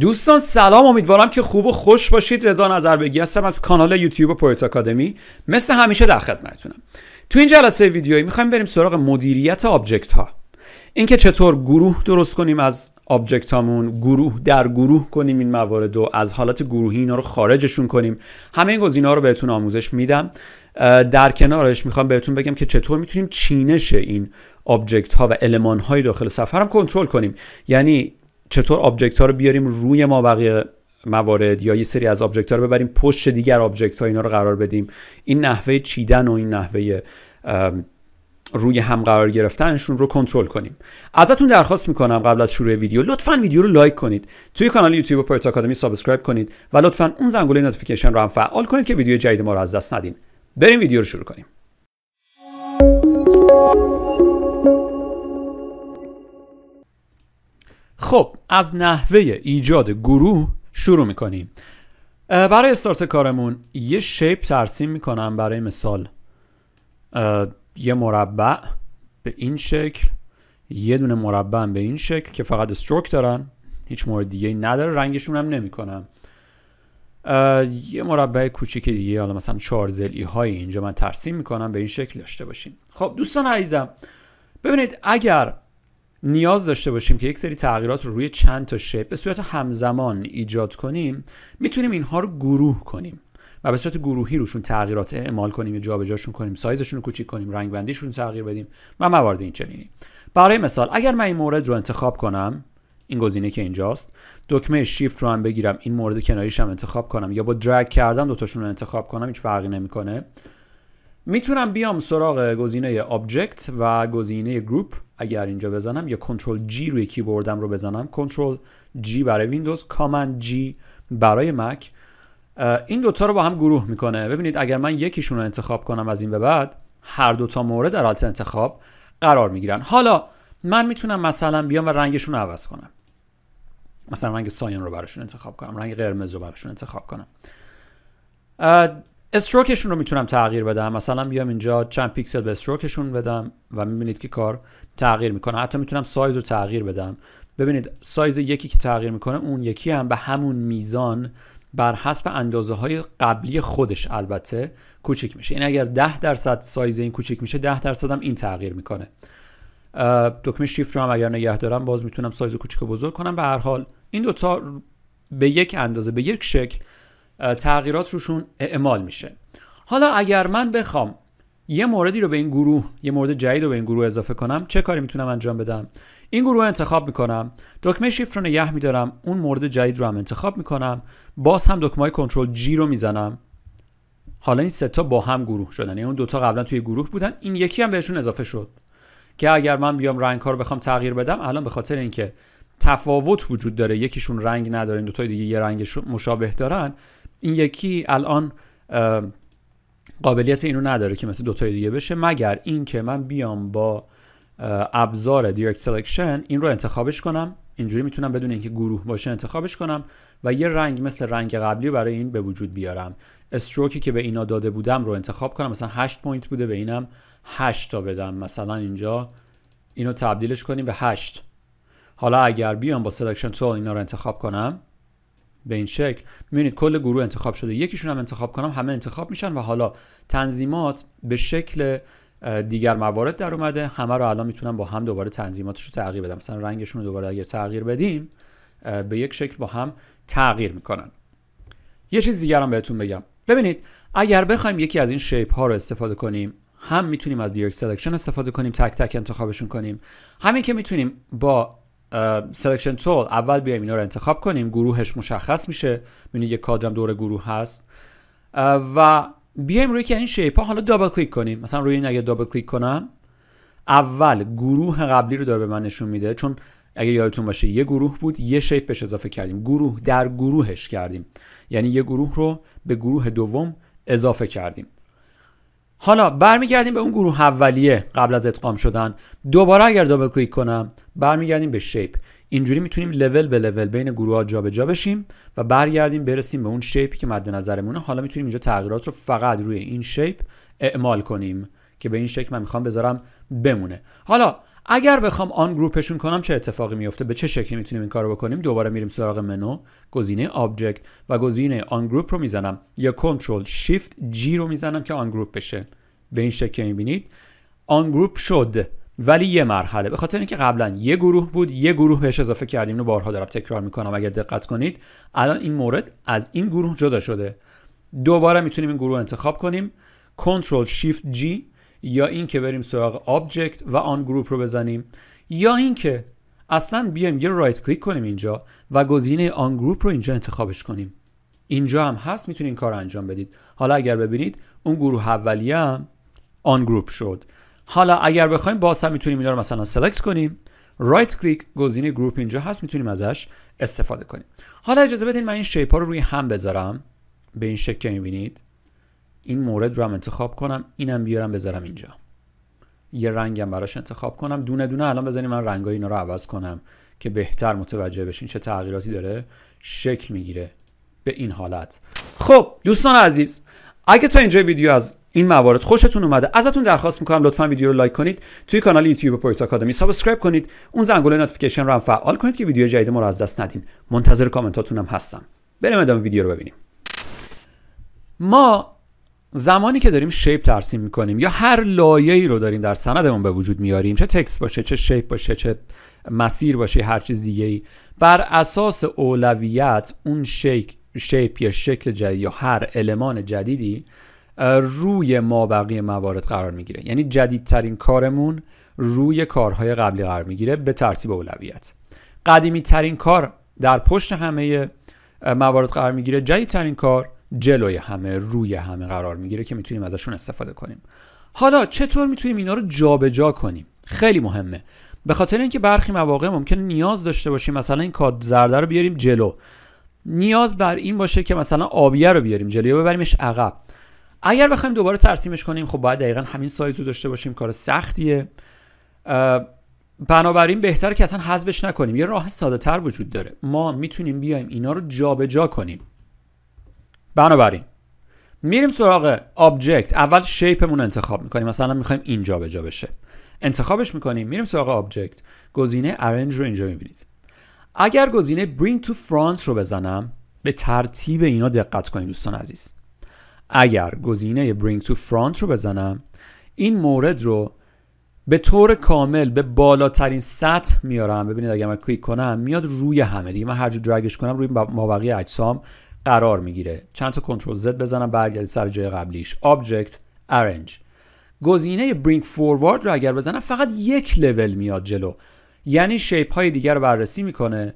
دوستان سلام امیدوارم که خوب و خوش باشید رضا بگی هستم از کانال یوتیوب پویت آکادمی مثل همیشه در خدمتتونم تو این جلسه ویدیویی میخوایم بریم سراغ مدیریت آبجکت ها اینکه چطور گروه درست کنیم از آبجکت هامون گروه در گروه کنیم این موارد و از حالت گروهی اینا رو خارجشون کنیم همه این گزینه‌ها رو بهتون آموزش میدم در کنارش میخوام بهتون بگم که چطور میتونیم چینش این آبجکت ها و المان های داخل صفحه کنترل کنیم یعنی چطور آبجکت ها رو بیاریم روی ما بقیه موارد یا یه سری از آبجکت ها رو ببریم پشت دیگر آبجکت ها اینا رو قرار بدیم این نحوه چیدن و این نحوه روی هم قرار گرفتنشون رو کنترل کنیم ازتون درخواست میکنم قبل از شروع ویدیو لطفا ویدیو رو لایک کنید توی کانال یوتیوب پرت آکادمی سابسکرایب کنید و لطفا اون زنگوله نوتیفیکیشن رو هم فعال کنید که ویدیو جدید ما رو از دست ندین بریم ویدیو رو شروع کنیم خب از نحوه ایجاد گروه شروع میکنیم برای استارت کارمون یه شیپ ترسیم میکنم برای مثال یه مربع به این شکل یه دونه مربع به این شکل که فقط استروک دارن هیچ مورد دیگه نداره رنگشون هم نمیکنم یه مربع کوچیک دیگه حالا مثلا چهار زلی اینجا من ترسیم میکنم به این شکل داشته باشیم خب دوستان عزیزم ببینید اگر نیاز داشته باشیم که یک سری تغییرات رو روی چند تا شیپ به صورت همزمان ایجاد کنیم میتونیم اینها رو گروه کنیم و به صورت گروهی روشون تغییرات اعمال کنیم یا جابجاشون کنیم سایزشون رو کوچیک کنیم رنگ بندیشون تغییر بدیم و موارد این چنینی برای مثال اگر من این مورد رو انتخاب کنم این گزینه که اینجاست دکمه شیفت رو هم بگیرم این مورد کناریش هم انتخاب کنم یا با درگ کردن دوتاشون رو انتخاب کنم هیچ فرقی نمیکنه میتونم بیام سراغ گزینه object و گزینه گروپ اگر اینجا بزنم یا کنترل g روی کیبوردم رو بزنم کنترل g برای ویندوز کامند g برای مک این دوتا رو با هم گروه میکنه ببینید اگر من یکیشون رو انتخاب کنم از این به بعد هر دوتا مورد در حالت انتخاب قرار میگیرن حالا من میتونم مثلا بیام و رنگشون رو عوض کنم مثلا رنگ ساین رو براشون انتخاب کنم رنگ قرمز رو براشون انتخاب کنم استروکشون رو میتونم تغییر بدم مثلا بیام اینجا چند پیکسل به استروکشون بدم و میبینید که کار تغییر میکنه حتی میتونم سایز رو تغییر بدم ببینید سایز یکی که تغییر میکنه اون یکی هم به همون میزان بر حسب اندازه های قبلی خودش البته کوچیک میشه این یعنی اگر 10 درصد سایز این کوچیک میشه 10 درصد هم این تغییر میکنه دکمه شیفت رو هم اگر نگه دارم باز میتونم سایز کوچیک و بزرگ کنم به هر حال این دوتا به یک اندازه به یک شکل تغییرات روشون اعمال میشه حالا اگر من بخوام یه موردی رو به این گروه یه مورد جدید رو به این گروه اضافه کنم چه کاری میتونم انجام بدم این گروه انتخاب میکنم دکمه شیفت رو نگه میدارم اون مورد جدید رو هم انتخاب میکنم باز هم دکمه های کنترل جی رو میزنم حالا این سه تا با هم گروه شدن یعنی اون دوتا قبلا توی گروه بودن این یکی هم بهشون اضافه شد که اگر من بیام رنگ رو بخوام تغییر بدم الان به خاطر اینکه تفاوت وجود داره یکیشون رنگ نداره این دوتای دیگه یه رنگ مشابه دارن این یکی الان قابلیت اینو نداره که مثل دوتای دیگه بشه مگر اینکه من بیام با ابزار direct selection این رو انتخابش کنم اینجوری میتونم بدون اینکه گروه باشه انتخابش کنم و یه رنگ مثل رنگ قبلی برای این به وجود بیارم استروکی که به اینا داده بودم رو انتخاب کنم مثلا 8 پوینت بوده به اینم 8 تا بدم مثلا اینجا اینو تبدیلش کنیم به 8 حالا اگر بیام با سلکشن تول اینا رو انتخاب کنم به این شکل میبینید کل گروه انتخاب شده یکیشون هم انتخاب کنم همه انتخاب میشن و حالا تنظیمات به شکل دیگر موارد در اومده همه رو الان میتونم با هم دوباره تنظیماتش رو تغییر بدم مثلا رنگشون رو دوباره اگر تغییر بدیم به یک شکل با هم تغییر میکنن یه چیز دیگر هم بهتون بگم ببینید اگر بخوایم یکی از این شیپ ها رو استفاده کنیم هم میتونیم از دیرکت سلکشن استفاده کنیم تک تک انتخابشون کنیم همین که میتونیم با سلکشن تول اول بیایم اینا رو انتخاب کنیم گروهش مشخص میشه یعنی یه کادرم دور گروه هست و بیایم روی که این شیپ ها حالا دابل کلیک کنیم مثلا روی این اگه دابل کلیک کنم اول گروه قبلی رو داره به من نشون میده چون اگه یادتون باشه یه گروه بود یه شیپ بهش اضافه کردیم گروه در گروهش کردیم یعنی یه گروه رو به گروه دوم اضافه کردیم حالا برمیگردیم به اون گروه اولیه قبل از ادغام شدن دوباره اگر دابل کلیک کنم برمیگردیم به شیپ اینجوری میتونیم لول به لول بین گروه ها جابجا جا بشیم و برگردیم برسیم به اون شیپی که مد نظرمونه حالا میتونیم اینجا تغییرات رو فقط روی این شیپ اعمال کنیم که به این شکل من میخوام بذارم بمونه حالا اگر بخوام آن گروپشون کنم چه اتفاقی میفته به چه شکلی میتونیم این کارو بکنیم دوباره میریم سراغ منو گزینه آبجکت و گزینه آن گروپ رو میزنم یا کنترل شیفت جی رو میزنم که آن گروپ بشه به این شکل میبینید آن گروپ شد ولی یه مرحله به خاطر اینکه قبلا یه گروه بود یه گروه بهش اضافه کردیم رو بارها دارم تکرار میکنم اگر دقت کنید الان این مورد از این گروه جدا شده دوباره میتونیم این گروه انتخاب کنیم کنترل شیفت جی یا اینکه بریم سراغ آبجکت و آن گروپ رو بزنیم یا اینکه اصلا بیایم یه رایت کلیک کنیم اینجا و گزینه آن گروپ رو اینجا انتخابش کنیم اینجا هم هست میتونین کار رو انجام بدید حالا اگر ببینید اون گروه اولیه هم آن گروپ شد حالا اگر بخوایم باز هم میتونیم اینا رو مثلا سلکت کنیم رایت کلیک گزینه گروپ اینجا هست میتونیم ازش استفاده کنیم حالا اجازه بدین من این شیپ ها رو روی هم بذارم به این شکل که میبینید این مورد رو هم انتخاب کنم اینم بیارم بذارم اینجا یه رنگم براش انتخاب کنم دونه دونه الان بزنیم من رنگای اینا رو عوض کنم که بهتر متوجه بشین چه تغییراتی داره شکل میگیره به این حالت خب دوستان عزیز اگه تا اینجا ویدیو از این موارد خوشتون اومده ازتون درخواست میکنم لطفا ویدیو رو لایک کنید توی کانال یوتیوب پویت آکادمی سابسکرایب کنید اون زنگوله نوتیفیکیشن رو هم فعال کنید که ویدیو جدید ما رو از دست ندین منتظر هم هستم بریم ادامه ویدیو رو ببینیم ما زمانی که داریم شیپ ترسیم میکنیم یا هر ای رو داریم در سندمون به وجود میاریم چه تکس باشه چه شیپ باشه چه مسیر باشه هر چیز دیگه ای بر اساس اولویت اون شیک شیپ یا شکل جدید یا هر المان جدیدی روی ما بقیه موارد قرار میگیره یعنی جدیدترین کارمون روی کارهای قبلی قرار میگیره به ترتیب اولویت قدیمی ترین کار در پشت همه موارد قرار میگیره جدیدترین کار جلوی همه روی همه قرار میگیره که میتونیم ازشون استفاده کنیم حالا چطور میتونیم اینا رو جابجا جا کنیم خیلی مهمه به خاطر اینکه برخی مواقع ممکن نیاز داشته باشیم مثلا این کاد زرد رو بیاریم جلو نیاز بر این باشه که مثلا آبیه رو بیاریم جلو یا ببریمش عقب اگر بخوایم دوباره ترسیمش کنیم خب باید دقیقا همین سایت رو داشته باشیم کار سختیه بنابراین بهتر که اصلا حذفش نکنیم یه راه ساده تر وجود داره ما میتونیم بیایم اینا رو جابجا کنیم بنابراین میریم سراغ آبجکت اول شیپمون انتخاب میکنیم مثلا میخوایم اینجا به جا بشه انتخابش میکنیم میریم سراغ آبجکت گزینه ارنج رو اینجا میبینید اگر گزینه bring to front رو بزنم به ترتیب اینا دقت کنید دوستان عزیز اگر گزینه bring to front رو بزنم این مورد رو به طور کامل به بالاترین سطح میارم ببینید اگر من کلیک کنم میاد روی همه دیگه من هر جور درگش کنم روی مابقی اجسام قرار میگیره چند تا کنترل زد بزنم برگردید سر جای قبلیش Object Arrange گزینه Bring Forward رو اگر بزنم فقط یک لول میاد جلو یعنی شیپ های دیگر رو بررسی میکنه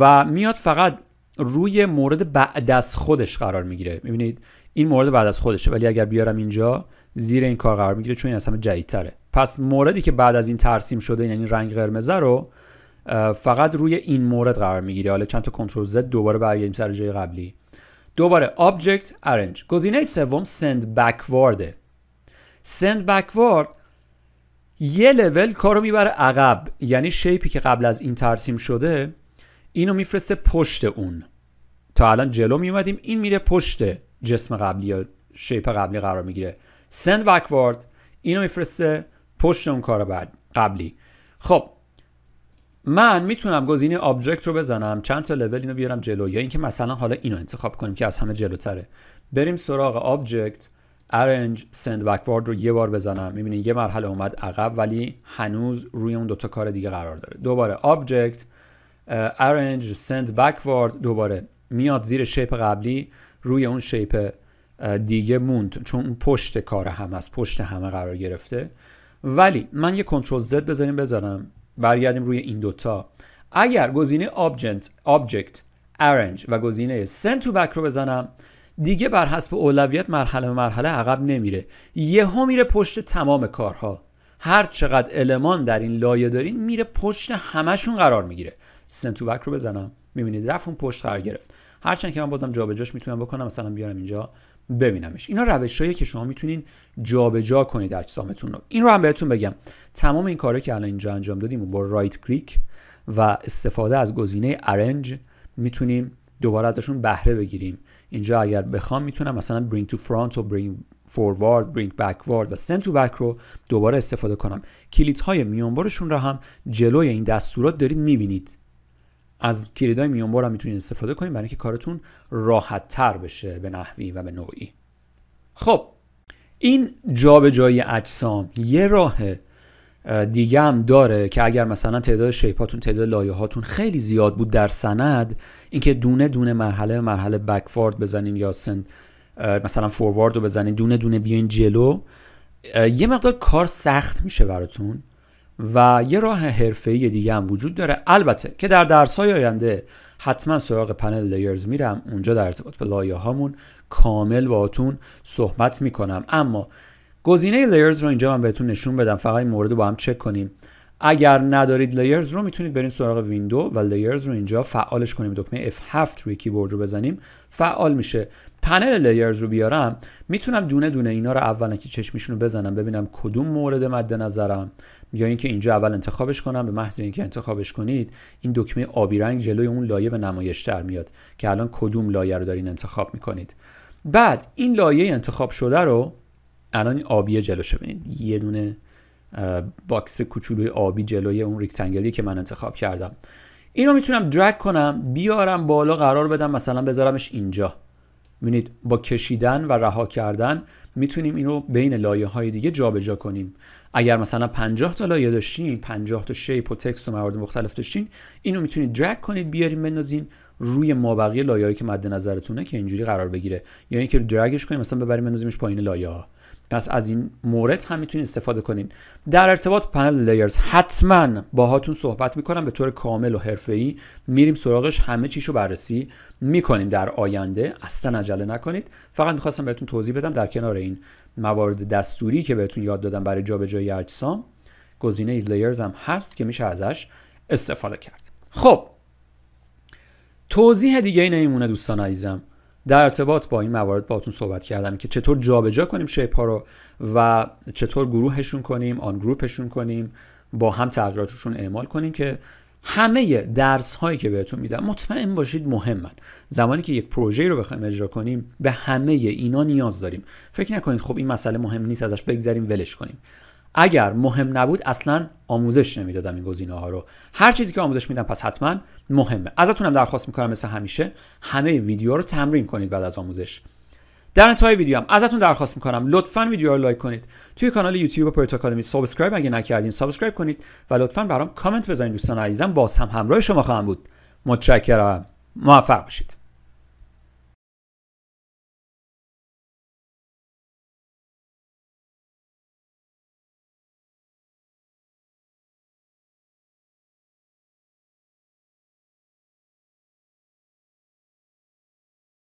و میاد فقط روی مورد بعد از خودش قرار میگیره میبینید این مورد بعد از خودشه ولی اگر بیارم اینجا زیر این کار قرار میگیره چون این از همه جدیدتره پس موردی که بعد از این ترسیم شده یعنی رنگ قرمزه رو فقط روی این مورد قرار میگیره حالا چند تا کنترل زد دوباره برگردیم سر جای قبلی دوباره object arrange گزینه سوم send backward send backward یه لول کارو میبره عقب یعنی شیپی که قبل از این ترسیم شده اینو میفرسته پشت اون تا الان جلو میومدیم این میره پشت جسم قبلی یا شیپ قبلی قرار میگیره send backward اینو میفرسته پشت اون کار بعد قبلی خب من میتونم گزینه آبجکت رو بزنم چند تا لول اینو بیارم جلو یا اینکه مثلا حالا اینو انتخاب کنیم که از همه جلوتره بریم سراغ آبجکت ارنج send backward رو یه بار بزنم میبینید یه مرحله اومد عقب ولی هنوز روی اون دوتا کار دیگه قرار داره دوباره object ارنج send backward دوباره میاد زیر شیپ قبلی روی اون شیپ دیگه موند چون اون پشت کار هم از پشت همه قرار گرفته ولی من یه کنترل زد بزنیم بذارم برگردیم روی این دوتا اگر گزینه object, آبجکت، و گزینه send to رو بزنم دیگه بر حسب اولویت مرحله مرحله عقب نمیره یهو میره پشت تمام کارها هر چقدر المان در این لایه دارین میره پشت همشون قرار میگیره send to back رو بزنم میبینید رفت اون پشت قرار گرفت هرچند که من بازم جابجاش میتونم بکنم مثلا بیارم اینجا ببینمش اینا هایی که شما میتونین جابجا جا کنید اجسامتون رو این رو هم بهتون بگم تمام این کارهایی که الان اینجا انجام دادیم با رایت کلیک و استفاده از گزینه ارنج میتونیم دوباره ازشون بهره بگیریم اینجا اگر بخوام میتونم مثلا برینگ تو فرانت و برینگ forward برینگ backward و send تو بک رو دوباره استفاده کنم کلیدهای میانبارشون رو هم جلوی این دستورات دارید میبینید از کلیدای میانبر هم میتونید استفاده کنید برای اینکه کارتون راحت تر بشه به نحوی و به نوعی خب این جابجایی اجسام یه راه دیگه هم داره که اگر مثلا تعداد شیپاتون تعداد لایه هاتون خیلی زیاد بود در سند اینکه دونه دونه مرحله مرحله بکفارد بزنین یا سند مثلا فوروارد رو بزنین دونه دونه بیاین جلو یه مقدار کار سخت میشه براتون و یه راه حرفه‌ای دیگه هم وجود داره البته که در های آینده حتما سراغ پنل لیرز میرم اونجا در ارتباط به لایه هامون کامل باهاتون صحبت میکنم اما گزینه لیرز رو اینجا من بهتون نشون بدم فقط این مورد رو با هم چک کنیم اگر ندارید لیرز رو میتونید برین سراغ ویندو و لیرز رو اینجا فعالش کنیم دکمه F7 روی کیبورد رو بزنیم فعال میشه پنل لیرز رو بیارم میتونم دونه دونه اینا رو اولا که چشمیشون رو بزنم ببینم کدوم مورد مد نظرم یا اینکه اینجا اول انتخابش کنم به محض اینکه انتخابش کنید این دکمه آبی رنگ جلوی اون لایه به نمایش در میاد که الان کدوم لایه رو دارین انتخاب میکنید بعد این لایه انتخاب شده رو الان این آبی جلوش ببینید یه دونه باکس کوچولوی آبی جلوی اون ریکتنگلی که من انتخاب کردم اینو میتونم درگ کنم بیارم بالا قرار بدم مثلا بذارمش اینجا میبینید با کشیدن و رها کردن میتونیم اینو بین لایه های دیگه جابجا کنیم اگر مثلا 50 تا لایه داشتین 50 تا شیپ و تکست و موارد مختلف داشتین اینو میتونید درگ کنید بیاریم بندازین روی مابقی لایه‌ای که مد نظرتونه که اینجوری قرار بگیره یا اینکه درگش کنیم مثلا ببریم بندازیمش پایین لایه ها پس از این مورد هم میتونید استفاده کنین در ارتباط پنل لیرز حتما باهاتون صحبت میکنم به طور کامل و حرفه‌ای میریم سراغش همه چیشو بررسی میکنیم در آینده اصلا عجله نکنید فقط میخواستم بهتون توضیح بدم در کنار این موارد دستوری که بهتون یاد دادم برای جابجایی اجسام گزینه لیرز هم هست که میشه ازش استفاده کرد خب توضیح دیگه ای نمیمونه دوستان عزیزم در ارتباط با این موارد باهاتون صحبت کردم که چطور جابجا کنیم شیپ ها رو و چطور گروهشون کنیم آن گروپشون کنیم با هم تغییراتشون اعمال کنیم که همه درس هایی که بهتون میدم مطمئن باشید مهمن زمانی که یک پروژه رو بخوایم اجرا کنیم به همه اینا نیاز داریم فکر نکنید خب این مسئله مهم نیست ازش بگذریم ولش کنیم اگر مهم نبود اصلا آموزش نمیدادم این گزینه ها رو هر چیزی که آموزش میدم پس حتما مهمه ازتونم درخواست میکنم مثل همیشه همه ویدیو رو تمرین کنید بعد از آموزش در انتهای ویدیو هم ازتون درخواست میکنم لطفا ویدیو رو لایک کنید توی کانال یوتیوب پروت آکادمی سابسکرایب اگه نکردین سابسکرایب کنید و لطفا برام کامنت بذارین دوستان عزیزم باز هم همراه شما خواهم بود متشکرم موفق باشید